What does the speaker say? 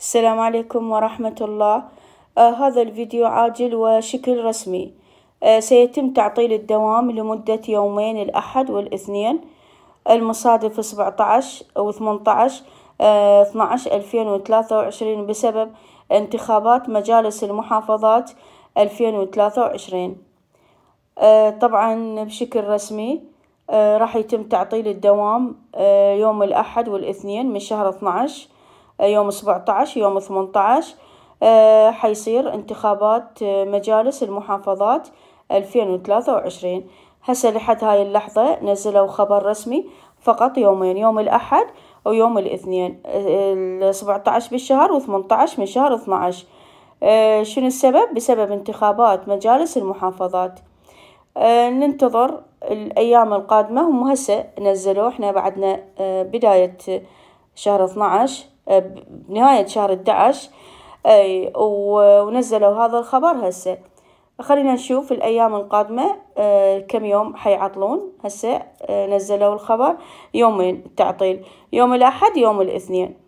السلام عليكم ورحمة الله آه هذا الفيديو عاجل وشكل رسمي آه سيتم تعطيل الدوام لمدة يومين الأحد والإثنين المصادف 17 أو 18 آه 12 2023 بسبب انتخابات مجالس المحافظات 2023 آه طبعا بشكل رسمي آه راح يتم تعطيل الدوام آه يوم الأحد والإثنين من شهر 12 يوم 17 يوم 18 آه، حيصير انتخابات آه، مجالس المحافظات 2023 هسه لحد هاي اللحظة نزلوا خبر رسمي فقط يومين يوم الأحد ويوم الاثنين آه، السبعة عشر بالشهر و18 من شهر 12 أه شنو السبب بسبب انتخابات مجالس المحافظات أه ننتظر الأيام القادمة هم هسه نزلوا احنا بعدنا أه بداية شهر 12 آه، بنهاية شهر 11 ونزلوا هذا الخبر هسه خلينا نشوف الأيام القادمة آه، كم يوم حيعطلون هسه آه، نزلوا الخبر يومين التعطيل يوم الأحد يوم الاثنين